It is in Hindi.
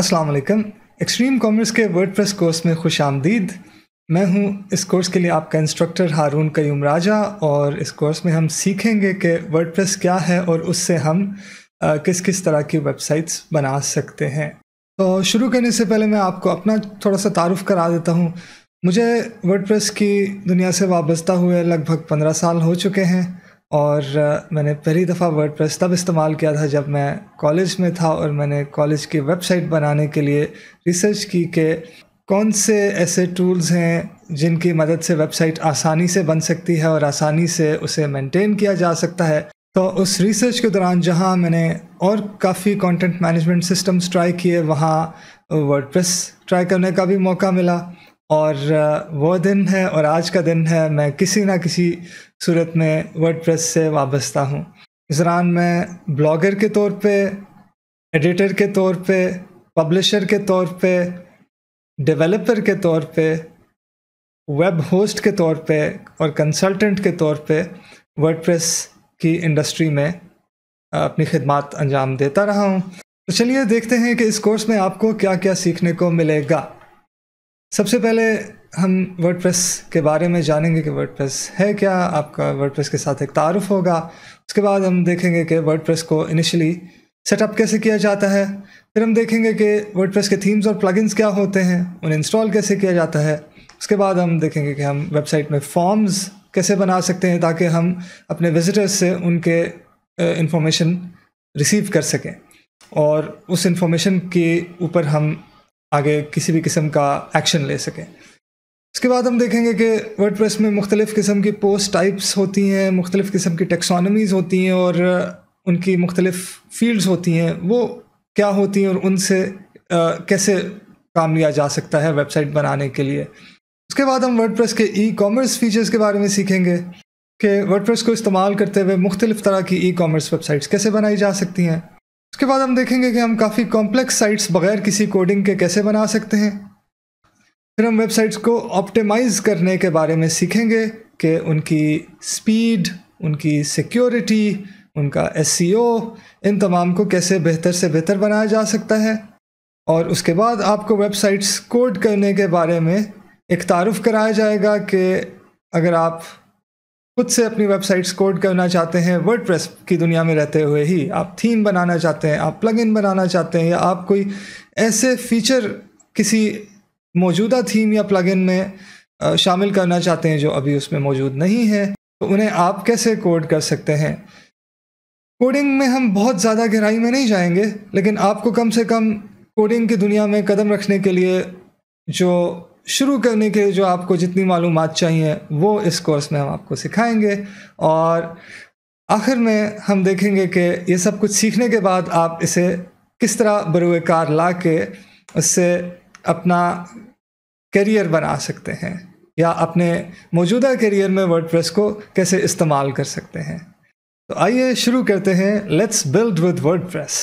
अस्सलाम वालेकुम एक्सट्रीम कॉमर्स के वर्डप्रेस कोर्स में खुश आमदीद मैं हूं इस कोर्स के लिए आपका इंस्ट्रक्टर हारून कयूम राजा और इस कोर्स में हम सीखेंगे कि वर्डप्रेस क्या है और उससे हम आ, किस किस तरह की वेबसाइट्स बना सकते हैं तो शुरू करने से पहले मैं आपको अपना थोड़ा सा तारुफ करा देता हूँ मुझे वर्डप्रेस की दुनिया से वाबस्ता हुए लगभग पंद्रह साल हो चुके हैं और मैंने पहली दफ़ा वर्ड तब इस्तेमाल किया था जब मैं कॉलेज में था और मैंने कॉलेज की वेबसाइट बनाने के लिए रिसर्च की कि कौन से ऐसे टूल्स हैं जिनकी मदद से वेबसाइट आसानी से बन सकती है और आसानी से उसे मेंटेन किया जा सकता है तो उस रिसर्च के दौरान जहां मैंने और काफ़ी कंटेंट मैनेजमेंट सिस्टम्स ट्राई किए वहां वर्डप्रेस ट्राई करने का भी मौका मिला और वो दिन है और आज का दिन है मैं किसी ना किसी सूरत में वर्ड से वाबस्ता हूँ इस दौरान मैं ब्लॉगर के तौर पे एडिटर के तौर पे पब्लिशर के तौर पे डेवलपर के तौर पे वेब होस्ट के तौर पे और कंसल्टेंट के तौर पे वर्ड की इंडस्ट्री में अपनी खिदमत अंजाम देता रहा हूँ तो चलिए देखते हैं कि इस कोर्स में आपको क्या क्या सीखने को मिलेगा सबसे पहले हम वर्डप्रेस के बारे में जानेंगे कि वर्डप्रेस है क्या आपका वर्डप्रेस के साथ एक तारफ़ होगा उसके बाद हम देखेंगे कि वर्डप्रेस को इनिशियली सेटअप कैसे किया जाता है फिर हम देखेंगे कि वर्डप्रेस के थीम्स और प्लगइन्स क्या होते हैं उन्हें इंस्टॉल कैसे किया जाता है उसके बाद हम देखेंगे कि हम वेबसाइट में फॉर्म्स कैसे बना सकते हैं ताकि हम अपने विजिटर्स से उनके इंफॉर्मेशन रिसीव कर सकें और उस इंफॉर्मेशन के ऊपर हम आगे किसी भी किस्म का एक्शन ले सकें उसके बाद हम देखेंगे कि वर्ड में मुख्तलिफ़ किस्म की पोस्ट टाइप्स होती हैं मुख्तलिफ़ किस्म की टेक्सोनमीज़ होती हैं और उनकी मुख्तलिफ़ फील्ड्स होती हैं वो क्या होती हैं और उनसे कैसे काम लिया जा सकता है वेबसाइट बनाने के लिए उसके बाद हम वर्ड के ई कॉमर्स फीचर्स के बारे में सीखेंगे कि वर्ड को इस्तेमाल करते हुए मुख्तलिफ़ तरह की ई कॉमर्स वेबसाइट्स कैसे बनाई जा सकती हैं उसके बाद हम देखेंगे कि हम काफ़ी कॉम्प्लेक्स साइट्स बगैर किसी कोडिंग के कैसे बना सकते हैं फिर हम वेबसाइट्स को ऑप्टिमाइज करने के बारे में सीखेंगे कि उनकी स्पीड उनकी सिक्योरिटी उनका एस e इन तमाम को कैसे बेहतर से बेहतर बनाया जा सकता है और उसके बाद आपको वेबसाइट्स कोड करने के बारे में एक तारफ़ कराया जाएगा कि अगर आप खुद से अपनी वेबसाइट्स कोड करना चाहते हैं वर्ड की दुनिया में रहते हुए ही आप थीम बनाना चाहते हैं आप प्लग बनाना चाहते हैं या आप कोई ऐसे फीचर किसी मौजूदा थीम या प्लग में शामिल करना चाहते हैं जो अभी उसमें मौजूद नहीं है तो उन्हें आप कैसे कोड कर सकते हैं कोडिंग में हम बहुत ज़्यादा गहराई में नहीं जाएंगे लेकिन आपको कम से कम कोडिंग की दुनिया में कदम रखने के लिए जो शुरू करने के लिए जो आपको जितनी मालूम चाहिए वो इस कोर्स में हम आपको सिखाएंगे और आखिर में हम देखेंगे कि ये सब कुछ सीखने के बाद आप इसे किस तरह बरुएकार ला के उससे अपना करियर बना सकते हैं या अपने मौजूदा करियर में वर्ड को कैसे इस्तेमाल कर सकते हैं तो आइए शुरू करते हैं लेट्स बिल्ड विद प्रेस